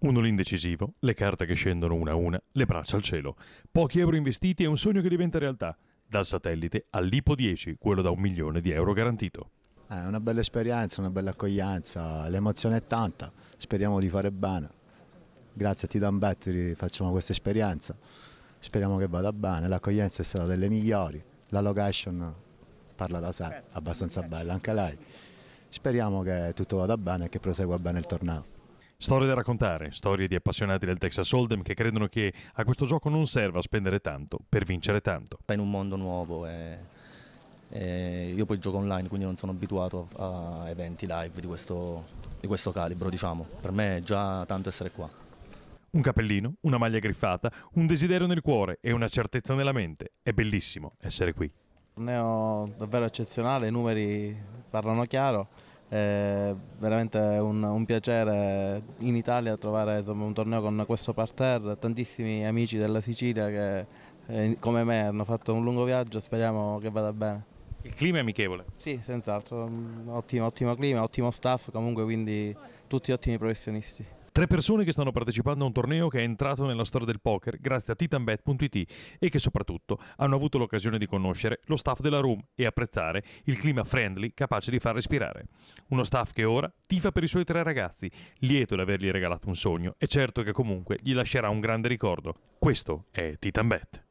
Uno l'indecisivo, le carte che scendono una a una, le braccia al cielo, pochi euro investiti e un sogno che diventa realtà, dal satellite all'IPO 10, quello da un milione di euro garantito. È eh, una bella esperienza, una bella accoglienza, l'emozione è tanta, speriamo di fare bene. Grazie a Titan Battery facciamo questa esperienza, speriamo che vada bene, l'accoglienza è stata delle migliori, la location parla da sé, abbastanza bella anche lei. Speriamo che tutto vada bene e che prosegua bene il torneo. Storie da raccontare, storie di appassionati del Texas Hold'em che credono che a questo gioco non serva spendere tanto per vincere tanto. In un mondo nuovo e, e io poi gioco online quindi non sono abituato a eventi live di questo, di questo calibro diciamo. Per me è già tanto essere qua. Un capellino, una maglia griffata, un desiderio nel cuore e una certezza nella mente. È bellissimo essere qui. Un torneo davvero eccezionale, i numeri parlano chiaro è veramente un, un piacere in Italia trovare insomma, un torneo con questo parterre, tantissimi amici della Sicilia che eh, come me hanno fatto un lungo viaggio, speriamo che vada bene. Il clima è amichevole? Sì, senz'altro, mm, ottimo, ottimo clima, ottimo staff comunque, quindi tutti ottimi professionisti. Tre persone che stanno partecipando a un torneo che è entrato nella storia del poker grazie a titanbet.it e che soprattutto hanno avuto l'occasione di conoscere lo staff della Room e apprezzare il clima friendly capace di far respirare. Uno staff che ora tifa per i suoi tre ragazzi, lieto di avergli regalato un sogno e certo che comunque gli lascerà un grande ricordo. Questo è Titanbet.